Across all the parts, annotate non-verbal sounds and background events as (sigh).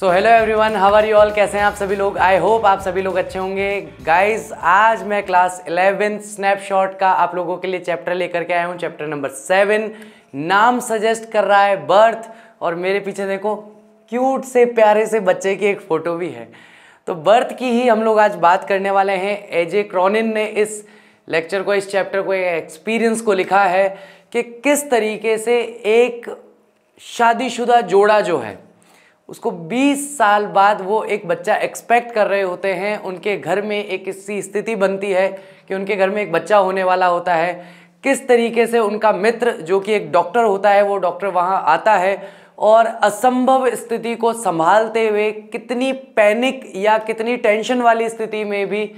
so hello one how are you all कैसे हैं आप सभी लोग आई होप आप सभी लोग अच्छे होंगे गाइज आज मैं क्लास इलेवेंथ स्नैपशॉट का आप लोगों के लिए चैप्टर लेकर के आया हूँ चैप्टर नंबर सेवन नाम सजेस्ट कर रहा है बर्थ और मेरे पीछे देखो क्यूट से प्यारे से बच्चे की एक फ़ोटो भी है तो बर्थ की ही हम लोग आज बात करने वाले हैं एजे क्रॉनिन ने इस लेक्चर को इस चैप्टर को एक्सपीरियंस को लिखा है कि किस तरीके से एक शादीशुदा जोड़ा जो है उसको 20 साल बाद वो एक बच्चा एक्सपेक्ट कर रहे होते हैं उनके घर में एक ऐसी स्थिति बनती है कि उनके घर में एक बच्चा होने वाला होता है किस तरीके से उनका मित्र जो कि एक डॉक्टर होता है वो डॉक्टर वहाँ आता है और असंभव स्थिति को संभालते हुए कितनी पैनिक या कितनी टेंशन वाली स्थिति में भी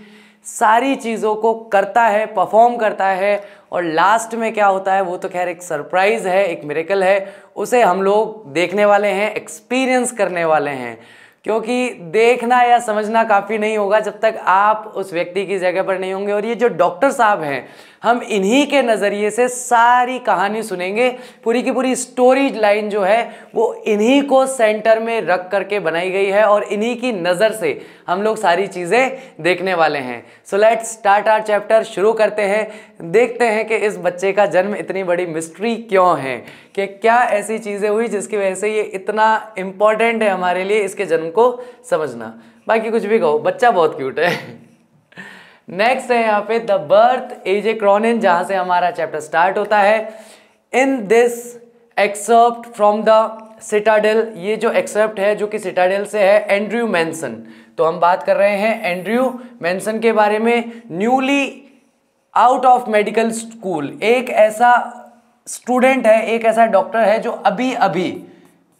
सारी चीज़ों को करता है परफॉर्म करता है और लास्ट में क्या होता है वो तो खैर एक सरप्राइज़ है एक मेरेकल है उसे हम लोग देखने वाले हैं एक्सपीरियंस करने वाले हैं क्योंकि देखना या समझना काफ़ी नहीं होगा जब तक आप उस व्यक्ति की जगह पर नहीं होंगे और ये जो डॉक्टर साहब हैं हम इन्हीं के नज़रिए से सारी कहानी सुनेंगे पूरी की पूरी स्टोरी लाइन जो है वो इन्हीं को सेंटर में रख करके बनाई गई है और इन्हीं की नज़र से हम लोग सारी चीज़ें देखने वाले हैं so let start our chapter शुरू करते हैं देखते हैं कि इस बच्चे का जन्म इतनी बड़ी मिस्ट्री क्यों है कि क्या ऐसी चीज़ें हुई जिसकी वजह से ये इतना इम्पॉर्टेंट है हमारे लिए इसके जन्म को समझना बाकी कुछ भी कहो बच्चा बहुत क्यूट है नेक्स्ट है यहाँ पे the birth A J a Cronin जहाँ से हमारा चैप्टर स्टार्ट होता है in this except from the Citadel ये जो एक्सेप्ट है जो कि सिटाडेल से है एंड्रयू मैंसन तो हम बात कर रहे हैं एंड्रयू मैंसन के बारे में newly out of medical school एक ऐसा स्टूडेंट है एक ऐसा डॉक्टर है जो अभी अभी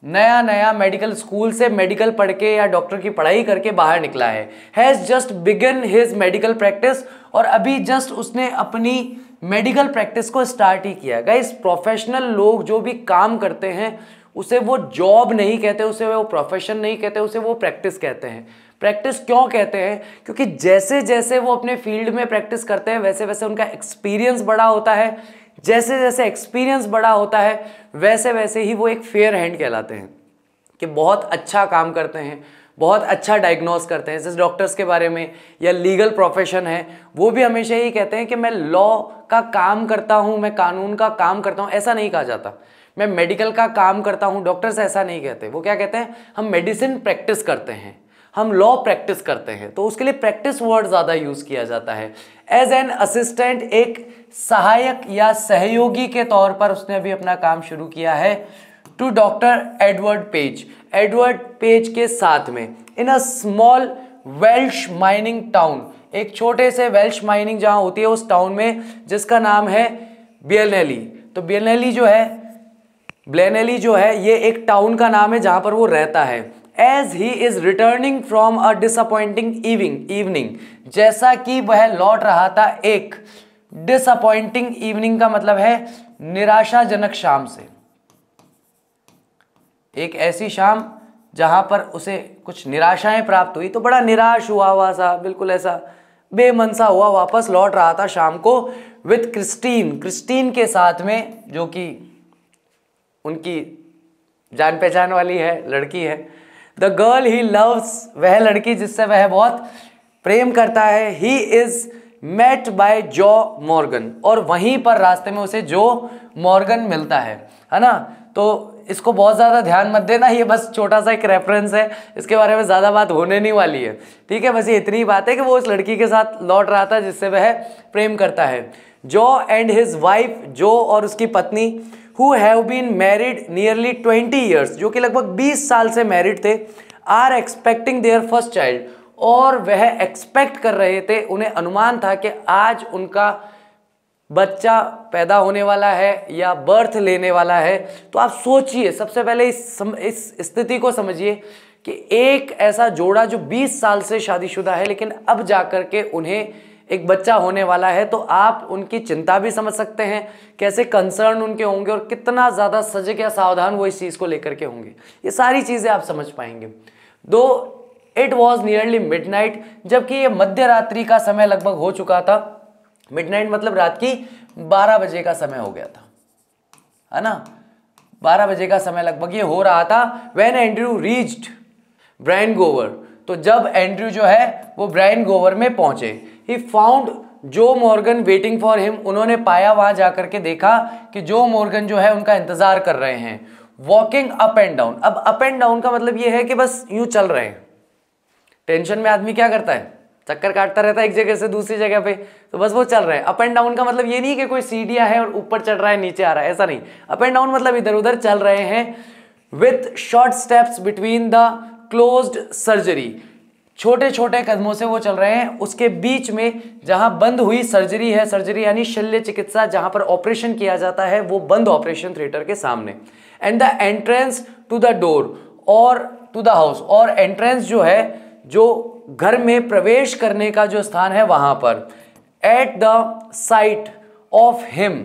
नया नया मेडिकल स्कूल से मेडिकल पढ़ के या डॉक्टर की पढ़ाई करके बाहर निकला है has just begun his medical practice और अभी जस्ट उसने अपनी मेडिकल प्रैक्टिस को स्टार्ट ही किया गाइस प्रोफेशनल लोग जो भी काम करते हैं उसे वो जॉब नहीं कहते उसे वो प्रोफेशन नहीं कहते उसे वो प्रैक्टिस कहते हैं प्रैक्टिस क्यों कहते हैं क्योंकि जैसे जैसे वो अपने फील्ड में प्रैक्टिस करते हैं वैसे वैसे उनका एक्सपीरियंस बड़ा होता है जैसे जैसे एक्सपीरियंस बड़ा होता है वैसे वैसे ही वो एक फेयर हैंड कहलाते हैं कि बहुत अच्छा काम करते हैं बहुत अच्छा डायग्नोस करते हैं जैसे डॉक्टर्स के बारे में या लीगल प्रोफेशन है वो भी हमेशा यही कहते हैं कि मैं लॉ का काम करता हूँ मैं कानून का काम करता हूँ ऐसा नहीं कहा जाता मैं मेडिकल का काम करता हूँ डॉक्टर्स ऐसा नहीं कहते वो क्या कहते हैं हम मेडिसिन प्रैक्टिस करते हैं हम लॉ प्रैक्टिस करते हैं तो उसके लिए प्रैक्टिस वर्ड ज़्यादा यूज़ किया जाता है एज एन असिस्टेंट एक सहायक या सहयोगी के तौर पर उसने अभी अपना काम शुरू किया है to doctor Edward Page Edward Page के साथ में in a small Welsh mining town एक छोटे से वेल्श माइनिंग जहाँ होती है उस टाउन में जिसका नाम है बियनेली तो बियनेली जो है ब्लेनेली जो है ये एक टाउन का नाम है जहाँ पर वो रहता है as he is returning from a disappointing evening evening जैसा कि वह लौट रहा था एक डिसअपॉइंटिंग इवनिंग का मतलब है निराशाजनक शाम से एक ऐसी शाम जहां पर उसे कुछ निराशाएं प्राप्त हुई तो बड़ा निराश हुआ हुआ सा बिल्कुल ऐसा बेमनसा हुआ वापस लौट रहा था शाम को विथ क्रिस्टीन क्रिस्टीन के साथ में जो कि उनकी जान पहचान वाली है लड़की है द गर्ल ही लव्स वह लड़की जिससे वह बहुत प्रेम करता है he is met by Joe Morgan और वहीं पर रास्ते में उसे जो मॉर्गन मिलता है है ना तो इसको बहुत ज़्यादा ध्यान मत देना ये बस छोटा सा एक रेफरेंस है इसके बारे में ज़्यादा बात होने नहीं वाली है ठीक है बस ये इतनी बात है कि वो उस लड़की के साथ लौट रहा था जिससे वह प्रेम करता है जो एंड हिज वाइफ जो और उसकी पत्नी who have been married nearly twenty years जो कि लगभग बीस साल से मैरिड थे are expecting their first child और वह एक्सपेक्ट कर रहे थे उन्हें अनुमान था कि आज उनका बच्चा पैदा होने वाला है या बर्थ लेने वाला है तो आप सोचिए सबसे पहले इस सम, इस स्थिति को समझिए कि एक ऐसा जोड़ा जो 20 साल से शादीशुदा है लेकिन अब जा कर के उन्हें एक बच्चा होने वाला है तो आप उनकी चिंता भी समझ सकते हैं कैसे कंसर्न उनके होंगे और कितना ज़्यादा सजग या सावधान वो इस चीज़ को लेकर के होंगे ये सारी चीज़ें आप समझ पाएंगे दो इट वॉज नियरली मिड जबकि ये मध्य रात्रि का समय लगभग हो चुका था नाइट मतलब रात की 12 बजे का समय हो गया था है ना 12 बजे का समय लगभग ये हो रहा था वेन एंड्रू रीच्ड ब्राइन गोवर तो जब एंड्रू जो है वो ब्राइन गोवर में पहुंचे he found Joe Morgan waiting for him उन्होंने पाया वहां जाकर के देखा कि जो मॉर्गन जो है उनका इंतजार कर रहे हैं वॉकिंग अप एंड डाउन अब अप एंड डाउन का मतलब यह है कि बस यूं चल रहे हैं टेंशन में आदमी क्या करता है चक्कर काटता रहता है एक जगह से दूसरी जगह पे तो बस वो चल रहे हैं अप एंड डाउन का मतलब ये नहीं कि कोई सीढ़िया है और ऊपर चढ़ रहा है नीचे आ रहा है ऐसा नहीं अप एंड डाउन मतलब इधर उधर चल रहे हैं with short steps between the closed surgery छोटे छोटे कदमों से वो चल रहे हैं उसके बीच में जहां बंद हुई सर्जरी है सर्जरी यानी शल्य चिकित्सा जहां पर ऑपरेशन किया जाता है वो बंद ऑपरेशन थिएटर के सामने and the entrance to the door और टू द हाउस और एंट्रेंस जो है जो घर में प्रवेश करने का जो स्थान है वहां पर at the sight of him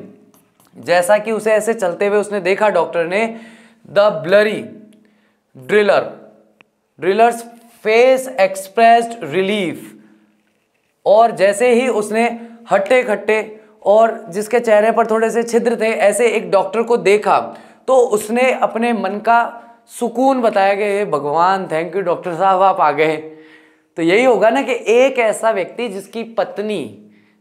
जैसा कि उसे ऐसे चलते हुए उसने देखा डॉक्टर ने the blurry driller driller's face expressed relief और जैसे ही उसने हट्टे खट्टे और जिसके चेहरे पर थोड़े से छिद्र थे ऐसे एक डॉक्टर को देखा तो उसने अपने मन का सुकून बताया कि भगवान थैंक यू डॉक्टर साहब आप आ गए तो यही होगा ना कि एक ऐसा व्यक्ति जिसकी पत्नी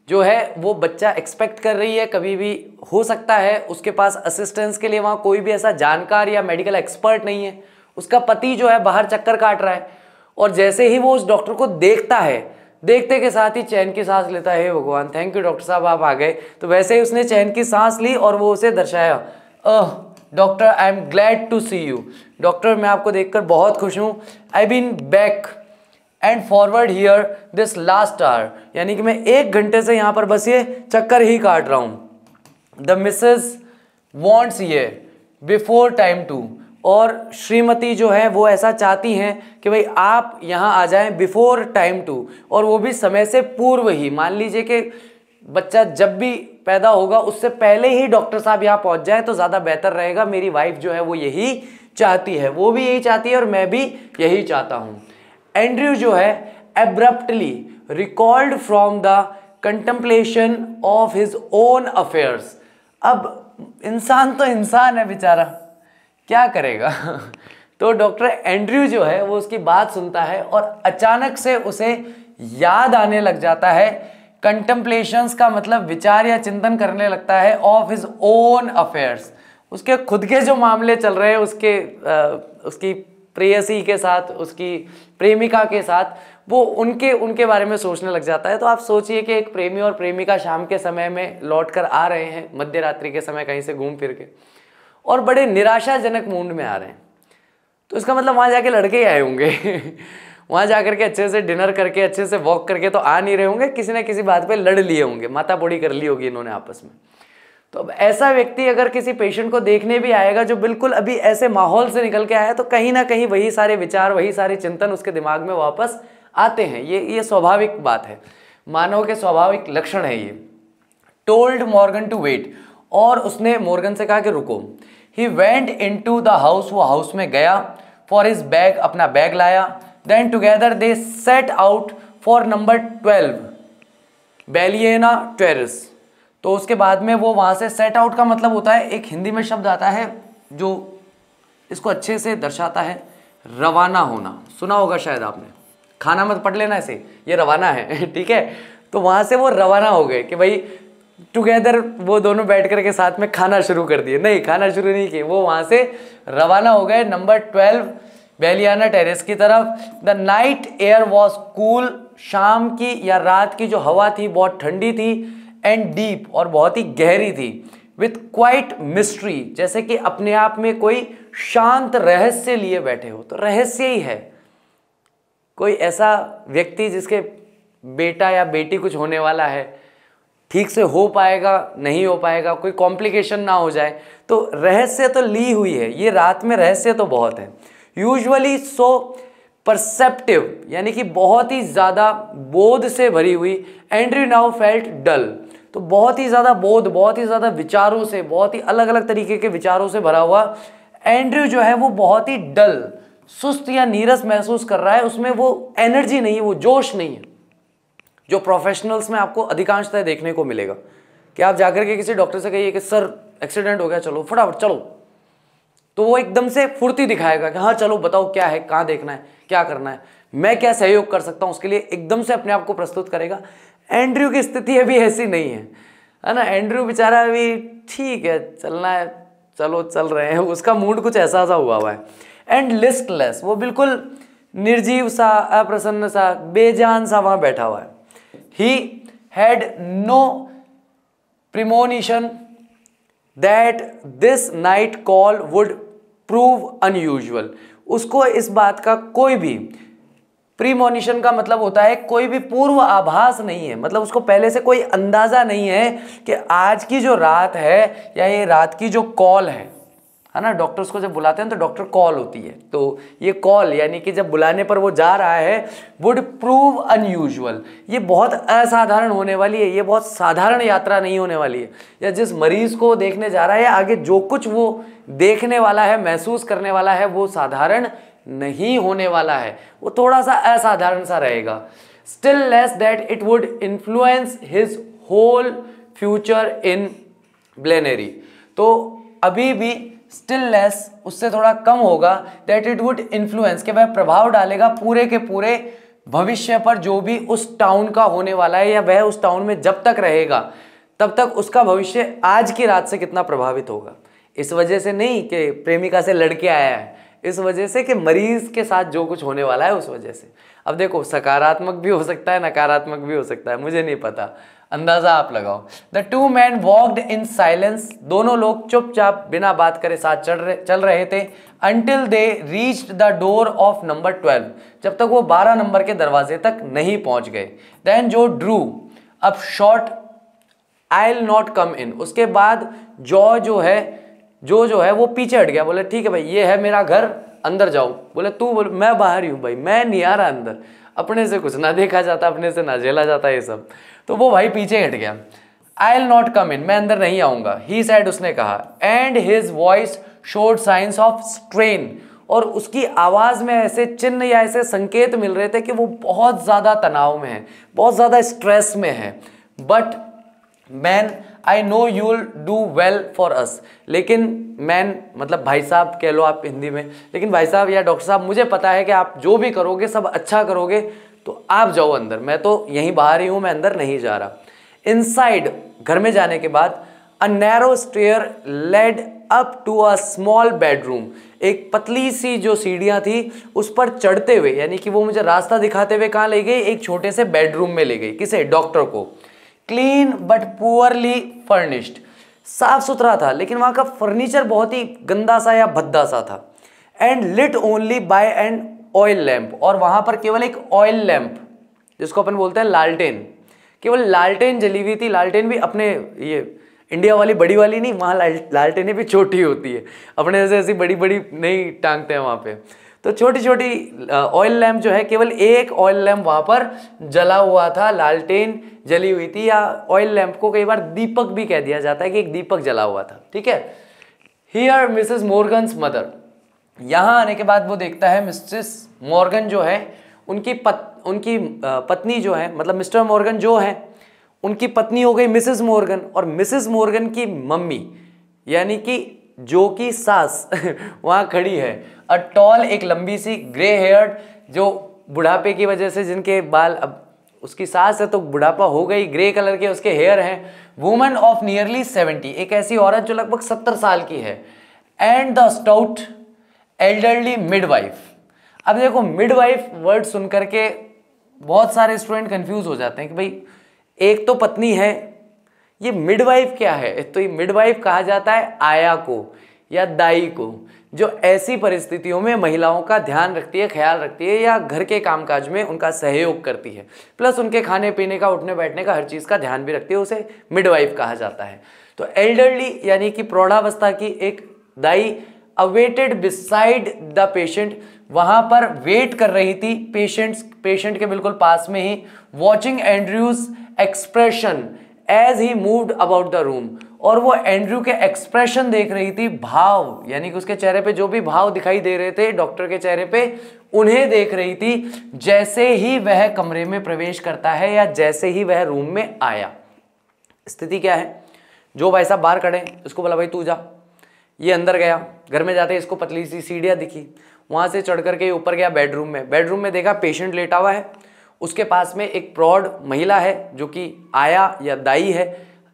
जो है वो बच्चा एक्सपेक्ट कर रही है कभी भी हो सकता है उसके पास असिस्टेंस के लिए वहाँ कोई भी ऐसा जानकार या मेडिकल एक्सपर्ट नहीं है उसका पति जो है बाहर चक्कर काट रहा है और जैसे ही वो उस डॉक्टर को देखता है देखते के साथ ही चैन की सांस लेता है भगवान थैंक यू डॉक्टर साहब आप आ गए तो वैसे ही उसने चैन की सांस ली और वो उसे दर्शाया uh doctor I am glad to see you doctor मैं आपको देखकर बहुत खुश हूँ I been back and forward here this last hour यानी कि मैं एक घंटे से यहाँ पर बस ये चक्कर ही काट रहा हूँ द मिसेज वॉन्ट्स ये बिफोर टाइम टू और श्रीमती जो है वो ऐसा चाहती हैं कि भाई आप यहाँ आ जाएं बिफोर टाइम टू और वो भी समय से पूर्व ही मान लीजिए कि बच्चा जब भी पैदा होगा उससे पहले ही डॉक्टर साहब यहाँ पहुँच जाए तो ज़्यादा बेहतर रहेगा मेरी वाइफ जो है वो यही चाहती है वो भी यही चाहती है और मैं भी यही चाहता हूँ एंड्रयू जो है abruptly recalled from the contemplation of his own affairs अब इंसान तो इंसान है बेचारा क्या करेगा (laughs) तो डॉक्टर एंड्रयू जो है वो उसकी बात सुनता है और अचानक से उसे याद आने लग जाता है कंटम्पलेशंस का मतलब विचार या चिंतन करने लगता है ऑफ हिज ओन अफेयर्स उसके खुद के जो मामले चल रहे हैं उसके आ, उसकी प्रेयसी के साथ उसकी प्रेमिका के साथ वो उनके उनके बारे में सोचने लग जाता है तो आप सोचिए कि एक प्रेमी और प्रेमिका शाम के समय में लौट कर आ रहे हैं मध्य रात्रि के समय कहीं से घूम फिर के और बड़े निराशाजनक मूड में आ रहे हैं तो इसका मतलब वहाँ जाके लड़के ही आए होंगे (laughs) वहाँ जा करके अच्छे से डिनर करके अच्छे से वॉक करके तो आ नहीं रहे होंगे किसी ना किसी बात पे लड़ लिए होंगे माता पोड़ी कर ली होगी इन्होंने आपस में तो अब ऐसा व्यक्ति अगर किसी पेशेंट को देखने भी आएगा जो बिल्कुल अभी ऐसे माहौल से निकल के आया तो कहीं ना कहीं वही सारे विचार वही सारे चिंतन उसके दिमाग में वापस आते हैं ये ये स्वाभाविक बात है मानव के स्वाभाविक लक्षण है ये टोल्ड मॉर्गन टू वेट और उसने मोर्गन से कहा कि रुको he went into the house वो हाउस में गया फॉर हिज बैग अपना बैग लाया then together they set out for number twelve Blaina Terrace तो उसके बाद में वो वहाँ से सेट आउट का मतलब होता है एक हिंदी में शब्द आता है जो इसको अच्छे से दर्शाता है रवाना होना सुना होगा शायद आपने खाना मत पढ़ लेना ऐसे ये रवाना है (laughs) ठीक है तो वहाँ से वो रवाना हो गए कि भाई टुगेदर वो दोनों बैठ कर के साथ में खाना शुरू कर दिए नहीं खाना शुरू नहीं किए वो वहाँ से रवाना हो गए नंबर ट्वेल्व बेलियाना टेरेस की तरफ the night air was cool शाम की या रात की जो हवा थी बहुत ठंडी थी एंड डीप और बहुत ही गहरी थी विथ क्वाइट मिस्ट्री जैसे कि अपने आप में कोई शांत रहस्य लिए बैठे हो तो रहस्य ही है कोई ऐसा व्यक्ति जिसके बेटा या बेटी कुछ होने वाला है ठीक से हो पाएगा नहीं हो पाएगा कोई कॉम्प्लिकेशन ना हो जाए तो रहस्य तो ली हुई है ये रात में रहस्य तो बहुत है यूजुअली सो परसेप्टिव यानी कि बहुत ही ज़्यादा बोध से भरी हुई एंड्री नाउ फेल्ट डल तो बहुत ही ज़्यादा बोध बहुत ही ज़्यादा विचारों से बहुत ही अलग अलग तरीके के विचारों से भरा हुआ एंड्रयू जो है वो बहुत ही डल सुस्त या नीरस महसूस कर रहा है उसमें वो एनर्जी नहीं है वो जोश नहीं है जो प्रोफेशनल्स में आपको अधिकांशतः देखने को मिलेगा कि आप जाकर के किसी डॉक्टर से कहिए कि सर एक्सीडेंट हो गया चलो फटाफट चलो तो वो एकदम से फुर्ती दिखाएगा कि हाँ चलो बताओ क्या है कहाँ देखना है क्या करना है मैं क्या सहयोग कर सकता हूँ उसके लिए एकदम से अपने आप को प्रस्तुत करेगा एंड्रयू की स्थिति अभी ऐसी नहीं है है ना एंड्रयू बेचारा अभी ठीक है चलना है चलो चल रहे हैं उसका मूड कुछ ऐसा सा हुआ हुआ है एंड लिस्टलेस वो बिल्कुल निर्जीव सा अप्रसन्न सा बेजान सा वहाँ बैठा हुआ है he had no premonition that this night call would prove unusual उसको इस बात का कोई भी प्रीमोनिशन का मतलब होता है कोई भी पूर्व आभास नहीं है मतलब उसको पहले से कोई अंदाज़ा नहीं है कि आज की जो रात है या ये रात की जो कॉल है है ना डॉक्टर्स को जब बुलाते हैं तो डॉक्टर कॉल होती है तो ये कॉल यानी कि जब बुलाने पर वो जा रहा है वुड प्रूव अनयूजल ये बहुत असाधारण होने वाली है ये बहुत साधारण यात्रा नहीं होने वाली है या जिस मरीज को देखने जा रहा है आगे जो कुछ वो देखने वाला है महसूस करने वाला है वो साधारण नहीं होने वाला है वो थोड़ा सा असाधारण सा रहेगा still less that it would influence his whole future in Blaenelly तो अभी भी स्टिल लेस उससे थोड़ा कम होगा दैट इट वुड इन्फ्लुएंस के वह प्रभाव डालेगा पूरे के पूरे भविष्य पर जो भी उस टाउन का होने वाला है या वह उस टाउन में जब तक रहेगा तब तक उसका भविष्य आज की रात से कितना प्रभावित होगा इस वजह से नहीं कि प्रेमिका से लड़के आया है इस वजह से कि मरीज के साथ जो कुछ होने वाला है उस वजह से अब देखो सकारात्मक भी हो सकता है नकारात्मक भी हो सकता है मुझे नहीं पता अंदाजा आप लगाओ the two man walked in silence दोनों लोग चुपचाप बिना बात करे साथ चल रहे चल रहे थे until they reach the door of number twelve जब तक वो बारह नंबर के दरवाजे तक नहीं पहुंच गए then Joe drew up short I'll not come in उसके बाद जॉ जो है जो जो है वो पीछे हट गया बोले ठीक है भाई ये है मेरा घर अंदर जाओ बोले तू बोले मैं बाहर ही हूँ भाई मैं नहीं आ रहा अंदर अपने से कुछ ना देखा जाता अपने से ना झेला जाता ये सब तो वो भाई पीछे हट गया आई एल नॉट कम इन मैं अंदर नहीं आऊँगा ही सैड उसने कहा and his voice showed signs of strain और उसकी आवाज़ में ऐसे चिन्ह या ऐसे संकेत मिल रहे थे कि वो बहुत ज़्यादा तनाव में है बहुत ज़्यादा स्ट्रेस में है but man I know you will do well for us लेकिन मैन मतलब भाई साहब कह लो आप हिंदी में लेकिन भाई साहब या डॉक्टर साहब मुझे पता है कि आप जो भी करोगे सब अच्छा करोगे तो आप जाओ अंदर मैं तो यहीं बाहर ही हूँ मैं अंदर नहीं जा रहा इनसाइड घर में जाने के बाद a narrow stair led up to a small bedroom एक पतली सी जो सीढ़ियाँ थी उस पर चढ़ते हुए यानी कि वो मुझे रास्ता दिखाते हुए कहाँ ले गई एक छोटे से बेडरूम में ले गई किसे डॉक्टर को क्लीन बट पुअरली फर्निश्ड साफ सुथरा था लेकिन वहाँ का फर्नीचर बहुत ही गंदा सा या भद्दा सा था and lit only by an oil lamp और वहाँ पर केवल एक ऑयल लैंप जिसको अपन बोलते हैं लालटेन केवल लालटेन जली हुई थी लालटेन भी अपने ये इंडिया वाली बड़ी वाली नहीं वहाँ लाल भी छोटी होती है अपने जैसे ऐसी बड़ी बड़ी नहीं टांगते हैं वहाँ पे तो छोटी छोटी ऑयल लैम्प जो है केवल एक ऑयल लैम्प वहाँ पर जला हुआ था लालटेन जली हुई थी या ऑयल लैम्प को कई बार दीपक भी कह दिया जाता है कि एक दीपक जला हुआ था ठीक है here Mrs Morgan's mother यहाँ आने के बाद वो देखता है मिसेस मॉर्गन जो है उनकी पत उनकी पत्नी जो है मतलब मिस्टर मॉर्गन जो है उनकी पत्नी हो गई मिसेस मॉर्गन और मिसेस मॉर्गन की मम्मी यानी कि जो कि सास (laughs) वहाँ खड़ी है अ टॉल एक लंबी सी ग्रे हेयर जो बुढ़ापे की वजह से जिनके बाल अब उसकी सास है तो बुढ़ापा हो गई ग्रे कलर के उसके हेयर हैं वुमेन ऑफ नियरली सेवेंटी एक ऐसी औरत जो लगभग सत्तर साल की है and the stout elderly midwife अब देखो मिडवाइफ वर्ड सुन करके बहुत सारे स्टूडेंट कंफ्यूज हो जाते हैं कि भाई एक तो पत्नी है ये मिडवाइफ क्या है तो ये मिडवाइफ कहा जाता है आया को या दाई को जो ऐसी परिस्थितियों में महिलाओं का ध्यान रखती है ख्याल रखती है या घर के कामकाज में उनका सहयोग करती है प्लस उनके खाने पीने का उठने बैठने का हर चीज़ का ध्यान भी रखती है उसे मिडवाइफ कहा जाता है तो एल्डरली यानी कि प्रौढ़ावस्था की एक दाई अवेटेड बिसाइड द पेशेंट वहाँ पर वेट कर रही थी पेशेंट्स पेशेंट के बिल्कुल पास में ही watching Andrew's expression as he moved about the room और वो एंड्रू के एक्सप्रेशन देख रही थी भाव यानी कि उसके चेहरे पे जो भी भाव दिखाई दे रहे थे डॉक्टर के चेहरे पे उन्हें देख रही थी जैसे ही वह कमरे में प्रवेश करता है या जैसे ही वह रूम में आया स्थिति क्या है जो भाई साहब बाहर खड़े उसको बोला भाई तू जा ये अंदर गया घर में जाते इसको पतली सी सीढ़ियाँ दिखी वहाँ से चढ़ करके ऊपर गया बेडरूम में बेडरूम में देखा पेशेंट लेटा हुआ है उसके पास में एक प्रौढ़ महिला है जो कि आया या दाई है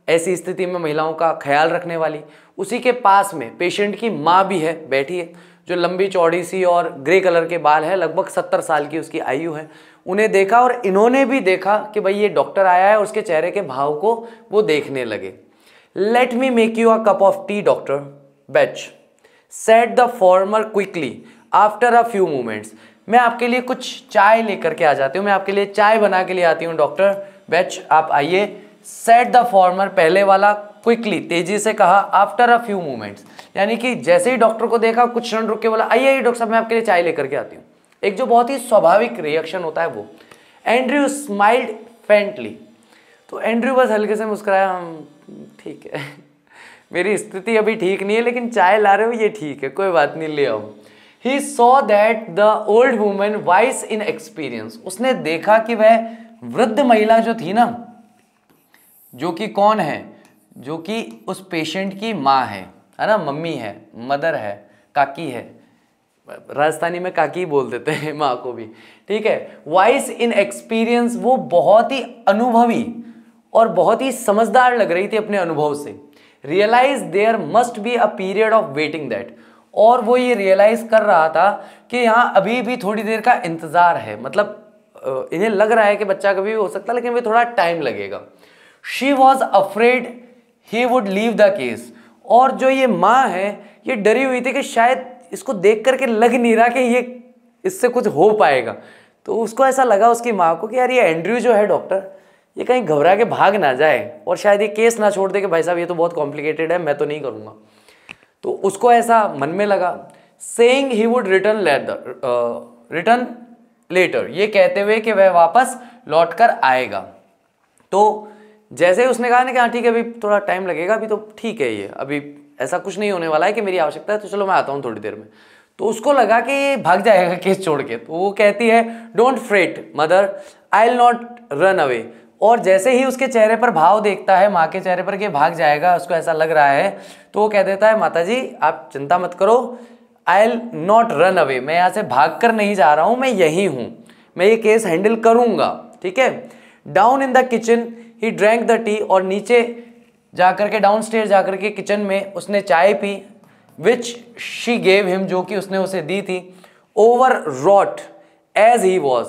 ऐसी स्थिति में महिलाओं का ख्याल रखने वाली उसी के पास में पेशेंट की माँ भी है बैठी है जो लंबी चौड़ी सी और ग्रे कलर के बाल है लगभग सत्तर साल की उसकी आयु है उन्हें देखा और इन्होंने भी देखा कि भाई ये डॉक्टर आया है उसके चेहरे के भाव को वो देखने लगे let me make you a cup of tea doctor batch said the former quickly after a few moments मैं आपके लिए कुछ चाय लेकर के आ जाती हूँ मैं आपके लिए चाय बना के लिए आती हूँ डॉक्टर बैच आप आइए सेट द फॉर्मर पहले वाला क्विकली तेजी से कहा आफ्टर अ फ्यू मोमेंट्स यानी कि जैसे ही डॉक्टर को देखा कुछ क्षण रुक के बोला आइए आइए डॉक्टर साहब मैं आपके लिए चाय लेकर के आती हूँ एक जो बहुत ही स्वाभाविक रिएक्शन होता है वो एंड्रयू स्माइल्ड फेंटली तो एंड्रयू बस हल्के से मुस्कुराया हम ठीक है (laughs) मेरी स्थिति अभी ठीक नहीं है लेकिन चाय ला रहे हो ये ठीक है कोई बात नहीं ले आओ he saw that the old woman wise in experience उसने देखा कि वह वृद्ध महिला जो थी ना जो कि कौन है जो कि उस पेशेंट की माँ है है ना मम्मी है मदर है काकी है राजस्थानी में काकी बोल देते हैं माँ को भी ठीक है वाइस इन एक्सपीरियंस वो बहुत ही अनुभवी और बहुत ही समझदार लग रही थी अपने अनुभव से realize there must be a period of waiting that और वो ये रियलाइज कर रहा था कि यहाँ अभी भी थोड़ी देर का इंतज़ार है मतलब इन्हें लग रहा है कि बच्चा कभी भी हो सकता है लेकिन अभी थोड़ा टाइम लगेगा she was afraid he would leave the case और जो ये माँ है ये डरी हुई थी कि शायद इसको देख करके लग नहीं रहा कि ये इससे कुछ हो पाएगा तो उसको ऐसा लगा उसकी माँ को कि यार ये एंड्रयू जो है डॉक्टर ये कहीं घबरा के भाग ना जाए और शायद ये केस ना छोड़ दे कि भाई साहब ये तो बहुत कॉम्प्लिकेटेड है मैं तो नहीं करूँगा तो उसको ऐसा मन में लगा saying he would return return later ये कहते हुए कि वह वापस लौट कर आएगा तो जैसे ही उसने कहा ना कि हाँ ठीक है अभी थोड़ा टाइम लगेगा अभी तो ठीक है ये अभी ऐसा कुछ नहीं होने वाला है कि मेरी आवश्यकता है तो चलो मैं आता हूँ थोड़ी देर में तो उसको लगा कि ये भाग जाएगा (laughs) केस छोड़ के तो वो कहती है don't fret mother I will not run away और जैसे ही उसके चेहरे पर भाव देखता है माँ के चेहरे पर कि भाग जाएगा उसको ऐसा लग रहा है तो वो कह देता है माता जी आप चिंता मत करो I'll not run away मैं यहाँ से भाग कर नहीं जा रहा हूँ मैं यहीं हूँ मैं ये केस हैंडल करूँगा ठीक है down in the kitchen he drank the tea और नीचे जाकर के डाउन स्टेयर जाकर के किचन में उसने चाय पी विच शी गेव हिम जो कि उसने उसे दी थी overwrought as he was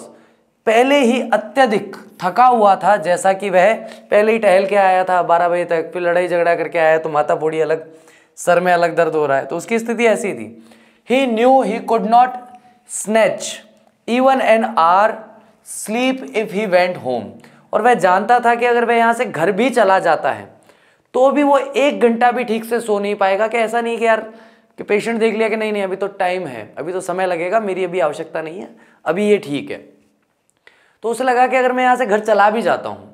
पहले ही अत्यधिक थका हुआ था जैसा कि वह पहले ही टहल के आया था बारह बजे तक फिर लड़ाई झगड़ा करके आया तो माता पोड़ी अलग सर में अलग दर्द हो रहा है तो उसकी स्थिति ऐसी थी he knew he could not snatch even an hour sleep if he went home और वह जानता था कि अगर वह यहाँ से घर भी चला जाता है तो भी वो एक घंटा भी ठीक से सो नहीं पाएगा कि ऐसा नहीं कि यार कि पेशेंट देख लिया कि नहीं नहीं अभी तो टाइम है अभी तो समय लगेगा मेरी अभी आवश्यकता नहीं है अभी ये ठीक है तो उसे लगा कि अगर मैं यहाँ से घर चला भी जाता हूँ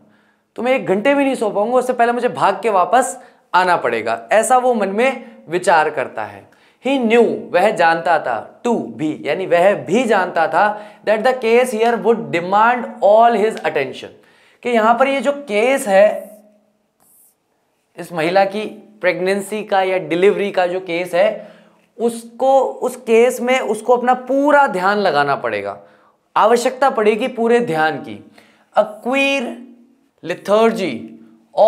तो मैं एक घंटे भी नहीं सो पाऊंगा उससे पहले मुझे भाग के वापस आना पड़ेगा ऐसा वो मन में विचार करता है ही न्यू वह जानता था टू भी यानी वह भी जानता था that the case here would demand all his attention कि यहां पर ये जो केस है इस महिला की प्रेगनेंसी का या डिलीवरी का जो केस है उसको उस केस में उसको अपना पूरा ध्यान लगाना पड़ेगा आवश्यकता पड़ेगी पूरे ध्यान की a queer lethargy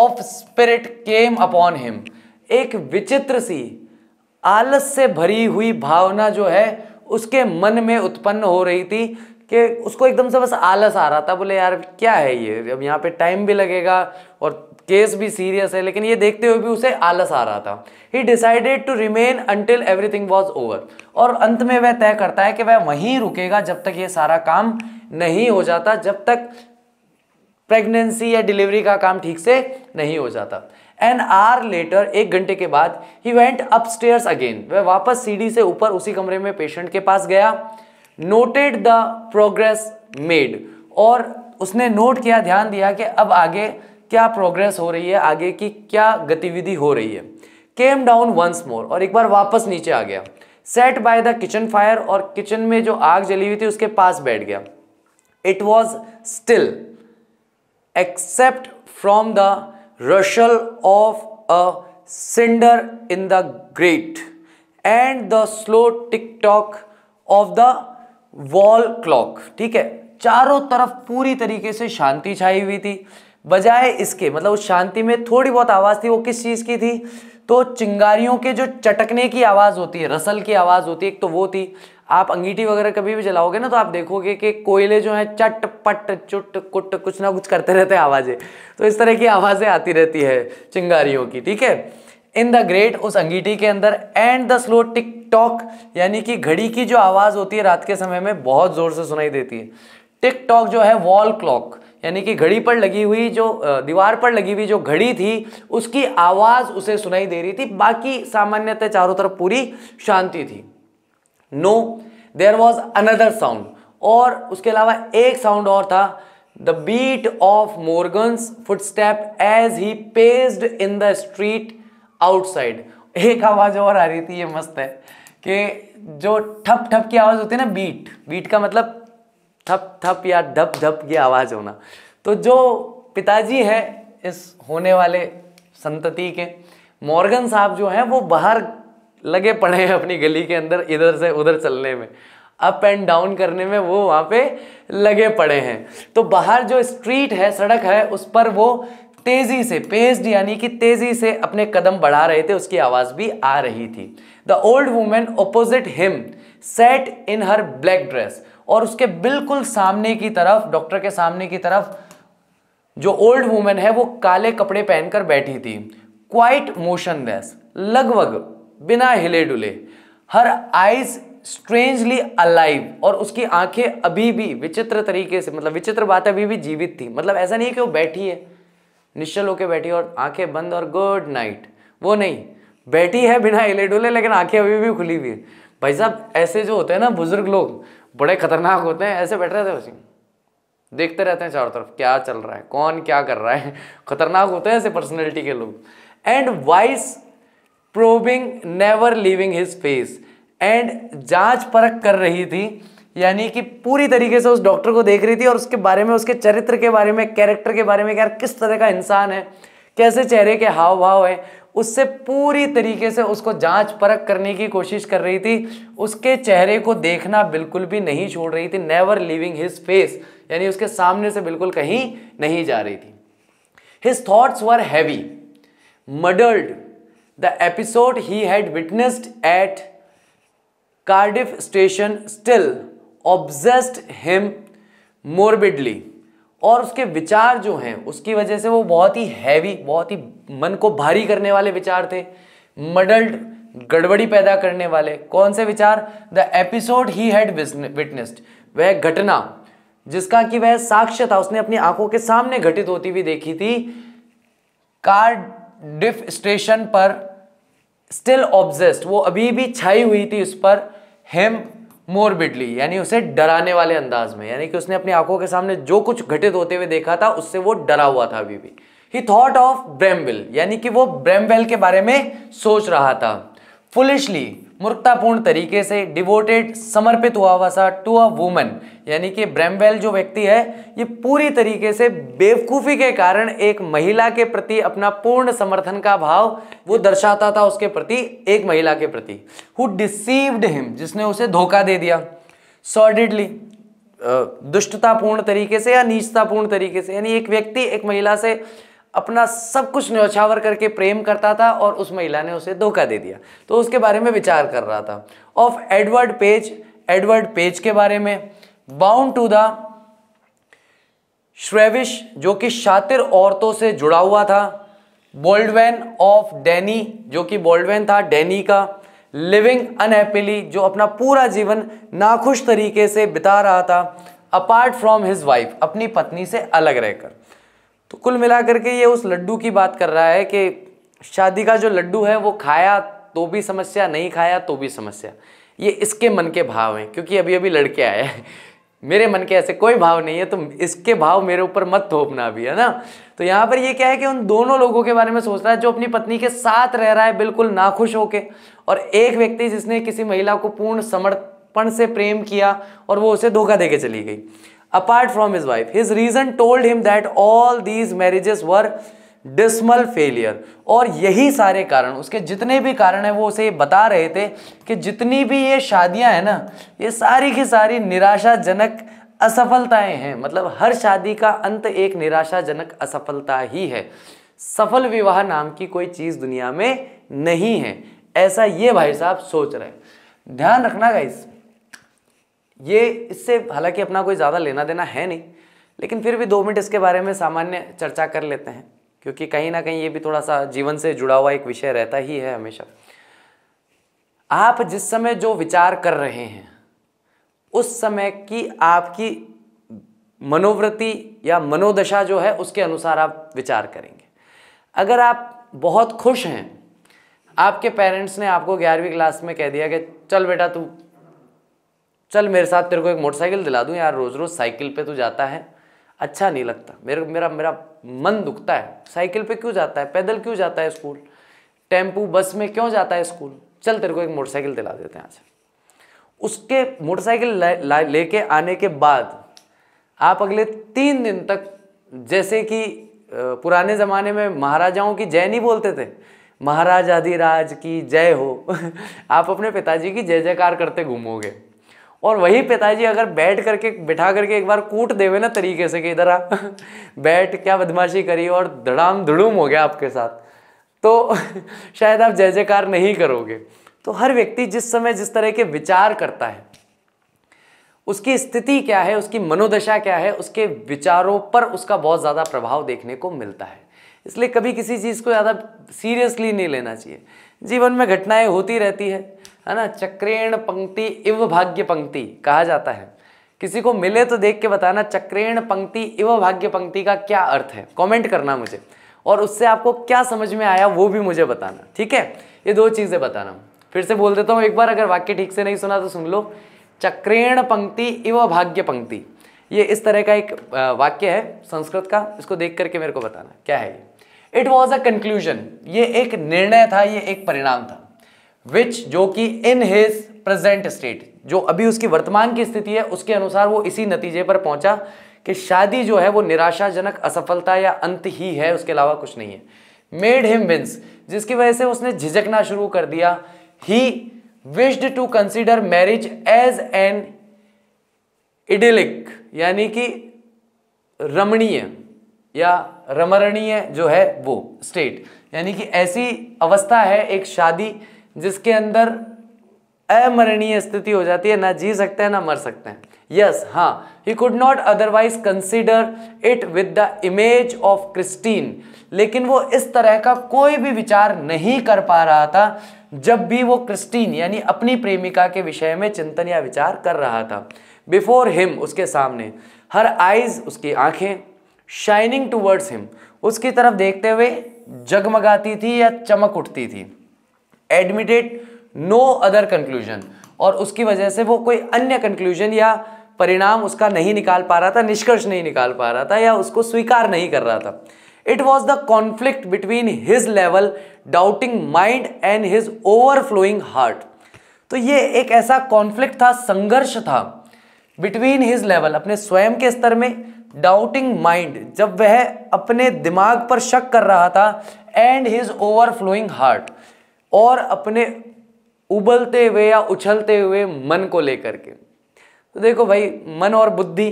of spirit came upon him एक विचित्र सी आलस से भरी हुई भावना जो है उसके मन में उत्पन्न हो रही थी कि उसको एकदम से बस आलस आ रहा था बोले यार क्या है ये अब यहाँ पे टाइम भी लगेगा और केस भी सीरियस है लेकिन ये देखते हुए भी उसे आलस आ रहा था he decided to remain until everything was over और अंत में वह तय करता है कि वह वहीं रुकेगा जब तक ये सारा काम नहीं हो जाता जब तक प्रेगनेंसी या डिलीवरी का काम ठीक से नहीं हो जाता एन आर लेटर एक घंटे के बाद ही वेंट अपस्टेयर्स अगेन वह वापस सीढ़ी से ऊपर उसी कमरे में पेशेंट के पास गया नोटेड द प्रोग्रेस मेड और उसने नोट किया ध्यान दिया कि अब आगे क्या प्रोग्रेस हो रही है आगे की क्या गतिविधि हो रही है केम डाउन वंस मोर और एक बार वापस नीचे आ गया sat by the kitchen fire और किचन में जो आग जली हुई थी उसके पास बैठ गया it was still except from the rustle of a cinder in the grate and the slow tick tock of the wall clock ठीक है चारों तरफ पूरी तरीके से शांति छाई हुई थी बजाय इसके मतलब उस शांति में थोड़ी बहुत आवाज़ थी वो किस चीज़ की थी तो चिंगारियों के जो चटकने की आवाज़ होती है रसल की आवाज़ होती है एक तो वो थी आप अंगीठी वगैरह कभी भी जलाओगे ना तो आप देखोगे कि कोयले जो है चट पट चुट कुट कुछ ना कुछ करते रहते हैं आवाज़ें तो इस तरह की आवाज़ें आती रहती है चिंगारियों की ठीक है इन द ग्रेट उस अंगीठी के अंदर and the slow tick tock यानी कि घड़ी की जो आवाज़ होती है रात के समय में बहुत ज़ोर से सुनाई देती है टिक टॉक जो है वॉल क्लॉक यानी कि घड़ी पर लगी हुई जो दीवार पर लगी हुई जो घड़ी थी उसकी आवाज़ उसे सुनाई दे रही थी बाकी सामान्यतः चारों तरफ पूरी शांति थी no there was another sound और उसके अलावा एक साउंड और था the beat of Morgan's footstep as he paced in the street outside एक आवाज़ और आ रही थी ये मस्त है कि जो ठप ठप की आवाज़ होती है ना बीट बीट का मतलब थप थप या धप धप की आवाज़ होना तो जो पिताजी है इस होने वाले संतति के मॉर्गन साहब जो हैं वो बाहर लगे पड़े हैं अपनी गली के अंदर इधर से उधर चलने में अप एंड डाउन करने में वो वहाँ पे लगे पड़े हैं तो बाहर जो स्ट्रीट है सड़क है उस पर वो तेजी से पेस्ड यानी कि तेजी से अपने कदम बढ़ा रहे थे उसकी आवाज भी आ रही थी the old woman opposite him sat in her black dress और उसके बिल्कुल सामने की तरफ डॉक्टर के सामने की तरफ जो ओल्ड वुमेन है वो काले कपड़े पहनकर बैठी थी क्वाइट मोशनलेस लगभग बिना हिले डुले हर आइज स्ट्रेंजली अलाइव और उसकी आंखें अभी भी विचित्र तरीके से मतलब विचित्र बात अभी भी जीवित थी मतलब ऐसा नहीं है कि वो बैठी है निश्चल होके बैठी और आंखें बंद और गुड नाइट वो नहीं बैठी है बिना हिले डुले लेकिन आंखें अभी भी खुली हुई है भाई साहब ऐसे जो होते हैं ना बुजुर्ग लोग बड़े खतरनाक होते हैं ऐसे बैठ रहते हैं देखते रहते हैं चारों तरफ क्या चल रहा है कौन क्या कर रहा है खतरनाक होते हैं ऐसे पर्सनैलिटी के लोग and wise probing never leaving his face and जांच परख कर रही थी यानी कि पूरी तरीके से उस डॉक्टर को देख रही थी और उसके बारे में उसके चरित्र के बारे में कैरेक्टर के बारे में यार किस तरह का इंसान है कैसे चेहरे के हाव भाव है उससे पूरी तरीके से उसको जांच परख करने की कोशिश कर रही थी उसके चेहरे को देखना बिल्कुल भी नहीं छोड़ रही थी नेवर लिविंग हिज फेस यानी उसके सामने से बिल्कुल कहीं नहीं जा रही थी his thoughts were heavy muddled the episode he had witnessed at Cardiff station still obsessed him morbidly और उसके विचार जो हैं उसकी वजह से वो बहुत ही हैवी बहुत ही मन को भारी करने वाले विचार थे मडल्ड गड़बड़ी पैदा करने वाले कौन से विचार the episode he had witnessed वह घटना जिसका कि वह साक्ष्य था उसने अपनी आंखों के सामने घटित होती हुई देखी थी कार डिफ स्टेशन पर स्टिल ऑब्जेस्ट वो अभी भी छाई हुई थी उस पर हेम मोरबिडली यानी उसे डराने वाले अंदाज में यानी कि उसने अपनी आंखों के सामने जो कुछ घटित होते हुए देखा था उससे वो डरा हुआ था अभी भी ही थॉट ऑफ ब्रेमविल यानी कि वो ब्रेमवेल के बारे में सोच रहा था फुलिशली मूर्खतापूर्ण तरीके से डिवोटेड समर्पित हुआ हुआ सा टू अ वूमन यानी कि ब्रैमवेल जो व्यक्ति है ये पूरी तरीके से बेवकूफ़ी के कारण एक महिला के प्रति अपना पूर्ण समर्थन का भाव वो दर्शाता था उसके प्रति एक महिला के प्रति हु डिसीव्ड हिम जिसने उसे धोखा दे दिया सॉडिडली दुष्टतापूर्ण तरीके से या नीचतापूर्ण तरीके से यानी एक व्यक्ति एक महिला से अपना सब कुछ न्यौछावर करके प्रेम करता था और उस महिला ने उसे धोखा दे दिया तो उसके बारे में विचार कर रहा था of Edward Page Edward Page के बारे में बाउंड टू द श्रेविश जो कि शातिर औरतों से जुड़ा हुआ था बोल्डवैन ऑफ डैनी जो कि बोल्डवैन था डैनी का लिविंग अनहैप्पीली जो अपना पूरा जीवन नाखुश तरीके से बिता रहा था अपार्ट फ्रॉम हिज वाइफ अपनी पत्नी से अलग रहकर तो कुल मिलाकर के ये उस लड्डू की बात कर रहा है कि शादी का जो लड्डू है वो खाया तो भी समस्या नहीं खाया तो भी समस्या ये इसके मन के भाव हैं क्योंकि अभी अभी लड़के आए हैं मेरे मन के ऐसे कोई भाव नहीं है तो इसके भाव मेरे ऊपर मत थोपना अभी है ना तो यहाँ पर ये क्या है कि उन दोनों लोगों के बारे में सोच रहा है जो अपनी पत्नी के साथ रह रहा है बिल्कुल नाखुश होके और एक व्यक्ति जिसने किसी महिला को पूर्ण समर्पण से प्रेम किया और वो उसे धोखा दे के चली गई apart from his wife his reason told him that all these marriages were dismal failure और यही सारे कारण उसके जितने भी कारण हैं वो उसे बता रहे थे कि जितनी भी ये शादियां हैं ना ये सारी की सारी निराशाजनक असफलताएं हैं मतलब हर शादी का अंत एक निराशाजनक असफलता ही है सफल विवाह नाम की कोई चीज़ दुनिया में नहीं है ऐसा ये भाई साहब सोच रहे हैं ध्यान रखना गाइस ये इससे हालांकि अपना कोई ज़्यादा लेना देना है नहीं लेकिन फिर भी दो मिनट इसके बारे में सामान्य चर्चा कर लेते हैं क्योंकि कहीं ना कहीं ये भी थोड़ा सा जीवन से जुड़ा हुआ एक विषय रहता ही है हमेशा आप जिस समय जो विचार कर रहे हैं उस समय की आपकी मनोवृत्ति या मनोदशा जो है उसके अनुसार आप विचार करेंगे अगर आप बहुत खुश हैं आपके पेरेंट्स ने आपको ग्यारहवीं क्लास में कह दिया कि चल बेटा तू चल मेरे साथ तेरे को एक मोटरसाइकिल दिला दूँ यार रोज़ रोज़ साइकिल पे तो जाता है अच्छा नहीं लगता मेरे मेरा मेरा मन दुखता है साइकिल पे क्यों जाता है पैदल क्यों जाता है स्कूल टेम्पू बस में क्यों जाता है स्कूल चल तेरे को एक मोटरसाइकिल दिला देते हैं आज उसके मोटरसाइकिल लेके आने के बाद आप अगले तीन दिन तक जैसे कि पुराने ज़माने में महाराजाओं की जय नहीं बोलते थे महाराज आदिराज की जय हो (laughs) आप अपने पिताजी की जय जयकार करते घूमोगे और वही पिताजी अगर बैठ करके बिठा करके एक बार कूट देवे ना तरीके से कि इधर आ (laughs) बैठ क्या बदमाशी करी और धड़ाम धुड़ूम हो गया आपके साथ तो (laughs) शायद आप जय जयकार नहीं करोगे तो हर व्यक्ति जिस समय जिस तरह के विचार करता है उसकी स्थिति क्या है उसकी मनोदशा क्या है उसके विचारों पर उसका बहुत ज़्यादा प्रभाव देखने को मिलता है इसलिए कभी किसी चीज़ को ज़्यादा सीरियसली नहीं लेना चाहिए जीवन में घटनाएं होती रहती है है ना चक्रेण पंक्ति इव भाग्य पंक्ति कहा जाता है किसी को मिले तो देख के बताना चक्रेण पंक्ति इव भाग्य पंक्ति का क्या अर्थ है कमेंट करना मुझे और उससे आपको क्या समझ में आया वो भी मुझे बताना ठीक है ये दो चीज़ें बताना फिर से बोल देता हूँ एक बार अगर वाक्य ठीक से नहीं सुना तो सुन लो चक्रेण पंक्ति इव भाग्य पंक्ति ये इस तरह का एक वाक्य है संस्कृत का इसको देख करके मेरे को बताना क्या है ये इट वॉज अ कंक्लूजन ये एक निर्णय था ये एक परिणाम था विच जो कि इन हिज प्रेजेंट स्टेट जो अभी उसकी वर्तमान की स्थिति है उसके अनुसार वो इसी नतीजे पर पहुंचा कि शादी जो है वो निराशाजनक असफलता या अंत ही है उसके अलावा कुछ नहीं है मेड हिम विंस जिसकी वजह से उसने झिझकना शुरू कर दिया he wished to consider marriage as an idyllic यानी कि रमणीय या रमरणीय जो है वो स्टेट यानी कि ऐसी अवस्था है एक शादी जिसके अंदर अमरणीय स्थिति हो जाती है ना जी सकते हैं ना मर सकते हैं यस हाँ he could not otherwise consider it with the image of Christine लेकिन वो इस तरह का कोई भी विचार नहीं कर पा रहा था जब भी वो क्रिस्टीन यानी अपनी प्रेमिका के विषय में चिंतन या विचार कर रहा था बिफोर हिम उसके सामने हर आइज उसकी आंखें शाइनिंग टूवर्ड्स हिम उसकी तरफ देखते हुए जगमगाती थी या चमक उठती थी एडमिटेड नो अदर कंक्लूजन और उसकी वजह से वो कोई अन्य कंक्लूजन या परिणाम उसका नहीं निकाल पा रहा था निष्कर्ष नहीं निकाल पा रहा था या उसको स्वीकार नहीं कर रहा था it was the conflict between his level doubting mind and his overflowing heart तो ये एक ऐसा कॉन्फ्लिक्ट था संघर्ष था बिटवीन हिज लेवल अपने स्वयं के स्तर में डाउटिंग माइंड जब वह अपने दिमाग पर शक कर रहा था एंड हिज ओवरफ्लोइंग हार्ट और अपने उबलते हुए या उछलते हुए मन को लेकर के तो देखो भाई मन और बुद्धि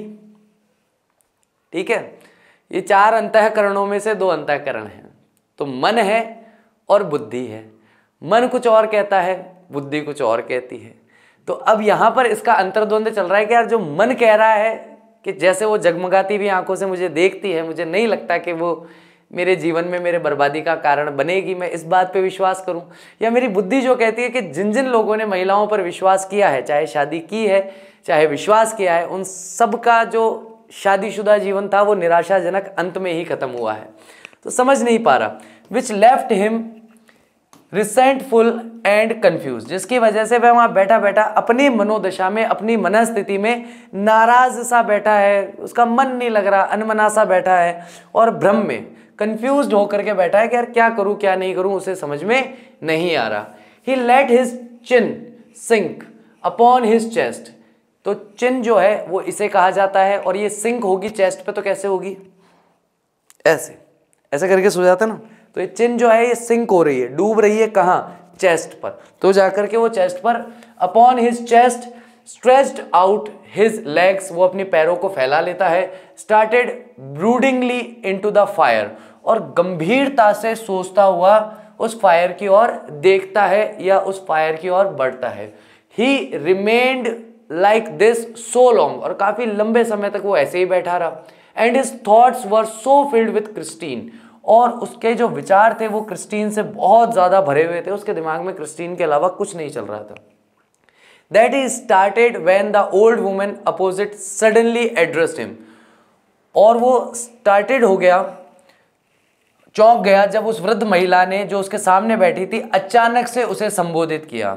ठीक है ये चार अंतकरणों में से दो अंतकरण हैं तो मन है और बुद्धि है मन कुछ और कहता है बुद्धि कुछ और कहती है तो अब यहाँ पर इसका अंतर्द्वंद चल रहा है कि यार जो मन कह रहा है कि जैसे वो जगमगाती भी आंखों से मुझे देखती है मुझे नहीं लगता कि वो मेरे जीवन में मेरे बर्बादी का कारण बनेगी मैं इस बात पे विश्वास करूं या मेरी बुद्धि जो कहती है कि जिन जिन लोगों ने महिलाओं पर विश्वास किया है चाहे शादी की है चाहे विश्वास किया है उन सब का जो शादीशुदा जीवन था वो निराशाजनक अंत में ही खत्म हुआ है तो समझ नहीं पा रहा which left him resentful and confused जिसकी वजह से वह वहां बैठा बैठा अपनी मनोदशा में अपनी मनस्थिति में नाराज सा बैठा है उसका मन नहीं लग रहा अनमना सा बैठा है और भ्रम में कंफ्यूज होकर के बैठा है कि यार क्या करूँ क्या नहीं करूं उसे समझ में नहीं आ रहा he let his chin sink upon his chest तो चिन जो है वो इसे कहा जाता है और ये सिंक होगी चेस्ट पे तो कैसे होगी ऐसे ऐसे करके सो जाता है ना तो ये चिन्ह जो है ये सिंक हो रही है डूब रही है कहाँ चेस्ट पर तो जाकर के वो चेस्ट पर upon his chest stretched out his legs वो अपने पैरों को फैला लेता है started broodingly to the fire और गंभीरता से सोचता हुआ उस फायर की ओर देखता है या उस फायर की ओर बढ़ता है he remained like this so long और काफ़ी लंबे समय तक वो ऐसे ही बैठा रहा and his thoughts were so filled with Christine और उसके जो विचार थे वो क्रिस्टीन से बहुत ज़्यादा भरे हुए थे उसके दिमाग में क्रिस्टीन के अलावा कुछ नहीं चल रहा था that is started when the old women opposite suddenly addressed him और वो स्टार्टेड हो गया चौंक गया जब उस वृद्ध महिला ने जो उसके सामने बैठी थी अचानक से उसे संबोधित किया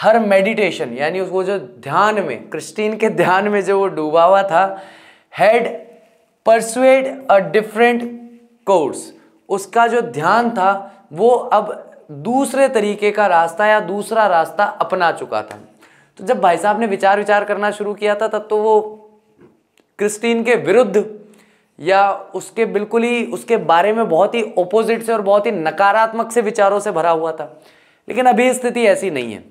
हर मेडिटेशन यानी वो जो ध्यान में क्रिस्टीन के ध्यान में जो वो डूबा हुआ था had persuaded a different course उसका जो ध्यान था वो अब दूसरे तरीके का रास्ता या दूसरा रास्ता अपना चुका था तो जब भाई साहब ने विचार विचार करना शुरू किया था तब तो वो क्रिस्टीन के विरुद्ध या उसके बिल्कुल ही उसके बारे में बहुत ही ओपोजिट से और बहुत ही नकारात्मक से विचारों से भरा हुआ था लेकिन अभी स्थिति ऐसी नहीं है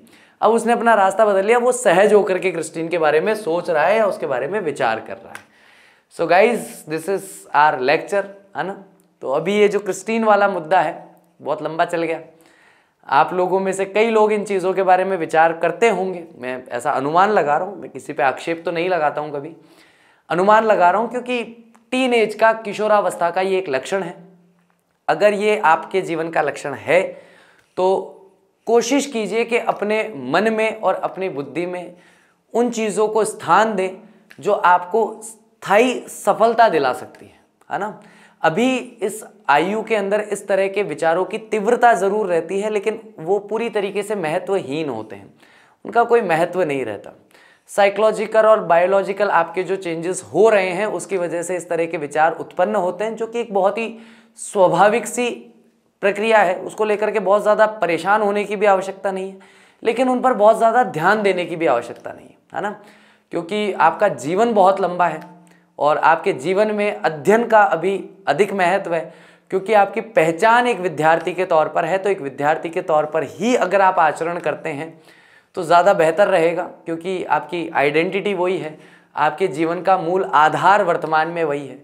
अब उसने अपना रास्ता बदल लिया वो सहज होकर के क्रिस्टीन के बारे में सोच रहा है या उसके बारे में विचार कर रहा है so guys this is our lecture है ना तो अभी ये जो क्रिस्टीन वाला मुद्दा है बहुत लंबा चल गया आप लोगों में से कई लोग इन चीज़ों के बारे में विचार करते होंगे मैं ऐसा अनुमान लगा रहा हूँ मैं किसी पे आक्षेप तो नहीं लगाता हूँ कभी अनुमान लगा रहा हूँ क्योंकि टीन एज का किशोरावस्था का ये एक लक्षण है अगर ये आपके जीवन का लक्षण है तो कोशिश कीजिए कि अपने मन में और अपनी बुद्धि में उन चीज़ों को स्थान दें जो आपको स्थायी सफलता दिला सकती है है ना अभी इस आयु के अंदर इस तरह के विचारों की तीव्रता ज़रूर रहती है लेकिन वो पूरी तरीके से महत्वहीन होते हैं उनका कोई महत्व नहीं रहता साइकोलॉजिकल और बायोलॉजिकल आपके जो चेंजेस हो रहे हैं उसकी वजह से इस तरह के विचार उत्पन्न होते हैं जो कि एक बहुत ही स्वाभाविक सी प्रक्रिया है उसको लेकर के बहुत ज़्यादा परेशान होने की भी आवश्यकता नहीं है लेकिन उन पर बहुत ज़्यादा ध्यान देने की भी आवश्यकता नहीं है ना क्योंकि आपका जीवन बहुत लंबा है और आपके जीवन में अध्ययन का अभी अधिक महत्व है क्योंकि आपकी पहचान एक विद्यार्थी के तौर पर है तो एक विद्यार्थी के तौर पर ही अगर आप आचरण करते हैं तो ज़्यादा बेहतर रहेगा क्योंकि आपकी आइडेंटिटी वही है आपके जीवन का मूल आधार वर्तमान में वही है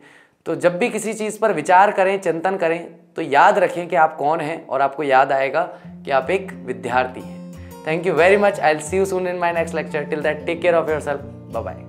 तो जब भी किसी चीज़ पर विचार करें चिंतन करें तो याद रखें कि आप कौन हैं और आपको याद आएगा कि आप एक विद्यार्थी हैं thank you very much I'll see you soon in my next lecture till that take care of yourself bye